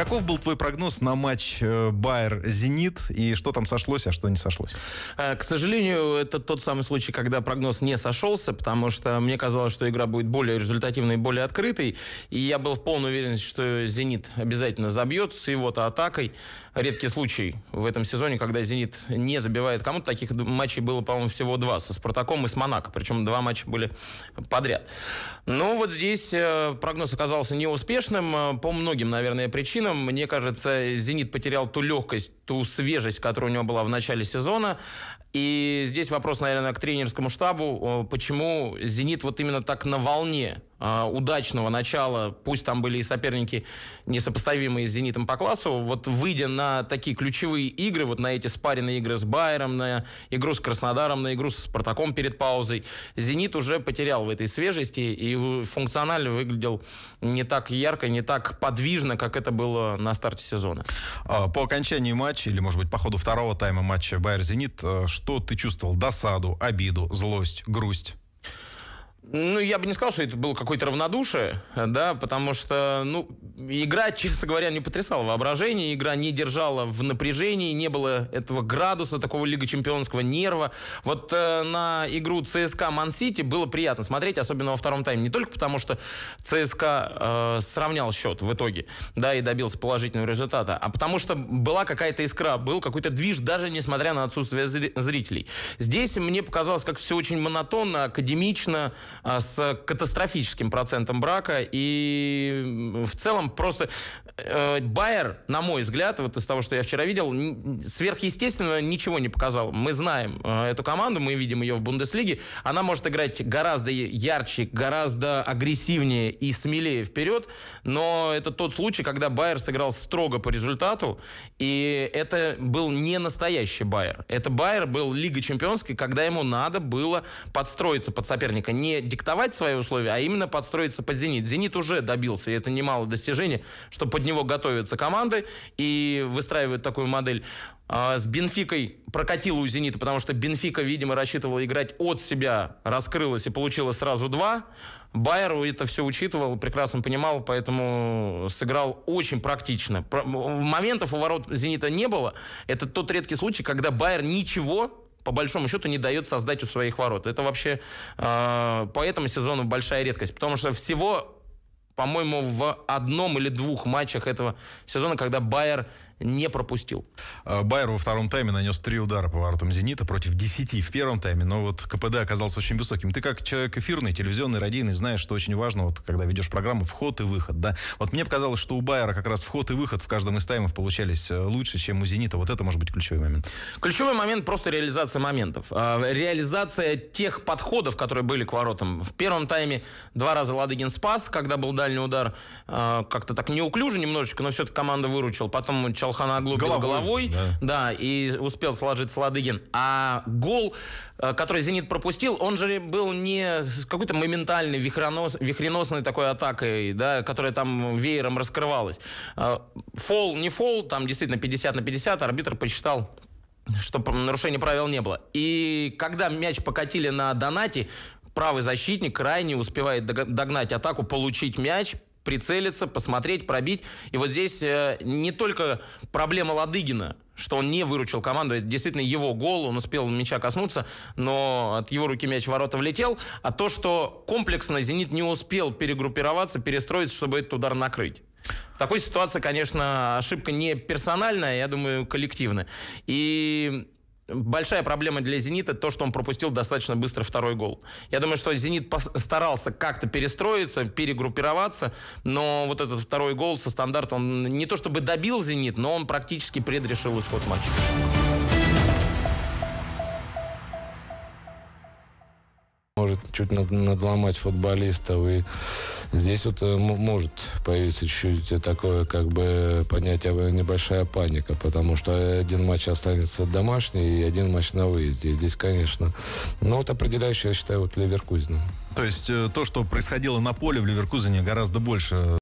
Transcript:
Каков был твой прогноз на матч э, Байер-Зенит? И что там сошлось, а что не сошлось? Э, к сожалению, это тот самый случай, когда прогноз не сошелся, потому что мне казалось, что игра будет более результативной, более открытой. И я был в полной уверенности, что «Зенит» обязательно забьет с его-то атакой. Редкий случай в этом сезоне, когда «Зенит» не забивает кому-то. Таких матчей было, по-моему, всего два. Со «Спартаком» и с «Монако». Причем два матча были подряд. Но ну, вот здесь э, прогноз оказался неуспешным по многим, наверное, причинам. Мне кажется, «Зенит» потерял ту легкость, ту свежесть, которая у него была в начале сезона. И здесь вопрос, наверное, к тренерскому штабу. Почему «Зенит» вот именно так на волне а, удачного начала, пусть там были и соперники несопоставимые с «Зенитом» по классу, вот выйдя на такие ключевые игры, вот на эти спаренные игры с «Байером», на игру с «Краснодаром», на игру с «Спартаком» перед паузой, «Зенит» уже потерял в этой свежести и функционально выглядел не так ярко, не так подвижно, как это было на старте сезона. А, по окончании матча матча или, может быть, по ходу второго тайма матча Байер-Зенит, э, что ты чувствовал? Досаду, обиду, злость, грусть? Ну, я бы не сказал, что это было какое-то равнодушие, да, потому что, ну, игра, честно говоря, не потрясала воображение, игра не держала в напряжении, не было этого градуса, такого Лига Чемпионского нерва. Вот э, на игру ЦСКА Ман-Сити было приятно смотреть, особенно во втором тайме, не только потому, что ЦСКА э, сравнял счет в итоге, да, и добился положительного результата, а потому что была какая-то искра, был какой-то движ, даже несмотря на отсутствие зрителей. Здесь мне показалось, как все очень монотонно, академично, а, с катастрофическим процентом брака. И в целом просто э, Байер, на мой взгляд, вот из того, что я вчера видел, сверхъестественно ничего не показал. Мы знаем э, эту команду, мы видим ее в Бундеслиге. Она может играть гораздо ярче, гораздо агрессивнее и смелее вперед. Но это тот случай, когда Байер сыграл строго по результату. И это был не настоящий Байер. Это Байер был Лига Чемпионской, когда ему надо было подстроиться под соперника. Не диктовать свои условия, а именно подстроиться под «Зенит». «Зенит» уже добился, и это немало достижений, что под него готовятся команды и выстраивают такую модель. А, с Бенфикой Прокатило у «Зенита», потому что Бенфика, видимо, рассчитывала играть от себя, раскрылась и получила сразу два. Байеру это все учитывал, прекрасно понимал, поэтому сыграл очень практично. Моментов у ворот «Зенита» не было. Это тот редкий случай, когда Байер ничего по большому счету не дает создать у своих ворот. Это вообще э, по этому сезону большая редкость, потому что всего по-моему, в одном или двух матчах этого сезона, когда Байер не пропустил. Э, Байер во втором тайме нанес три удара по воротам «Зенита» против десяти в первом тайме, но вот КПД оказался очень высоким. Ты как человек эфирный, телевизионный, радийный, знаешь, что очень важно, вот, когда ведешь программу, вход и выход. Да? Вот мне показалось, что у Байера как раз вход и выход в каждом из таймов получались э, лучше, чем у «Зенита». Вот это может быть ключевой момент. Ключевой момент просто реализация моментов. Э, реализация тех подходов, которые были к воротам. В первом тайме два раза Ладыгин спас, когда был дальний дальний удар э, как-то так неуклюже немножечко, но все-таки команда выручил. Потом Чалхан Аглу головой, головой да. да, и успел сложить сладыгин. А гол, э, который «Зенит» пропустил, он же был не какой-то моментальный, вихренос, вихреносной такой атакой, да, которая там веером раскрывалась. Э, фол, не фол, там действительно 50 на 50, арбитр посчитал что нарушения правил не было. И когда мяч покатили на донате, правый защитник крайне успевает догнать атаку, получить мяч, прицелиться, посмотреть, пробить. И вот здесь э, не только проблема Ладыгина, что он не выручил команду. Это действительно его гол, он успел мяча коснуться, но от его руки мяч в ворота влетел. А то, что комплексно «Зенит» не успел перегруппироваться, перестроиться, чтобы этот удар накрыть. В такой ситуации, конечно, ошибка не персональная, я думаю, коллективная. И большая проблема для «Зенита» то, что он пропустил достаточно быстро второй гол. Я думаю, что «Зенит» старался как-то перестроиться, перегруппироваться, но вот этот второй гол со стандарта, он не то чтобы добил «Зенит», но он практически предрешил исход матча. чуть над, надломать футболистов. И здесь вот э, может появиться чуть-чуть такое как бы понятие э, небольшая паника, потому что один матч останется домашний и один матч на выезде. И здесь, конечно, ну вот определяющее, я считаю, вот Леверкузина. То есть э, то, что происходило на поле в Ливеркузене, гораздо больше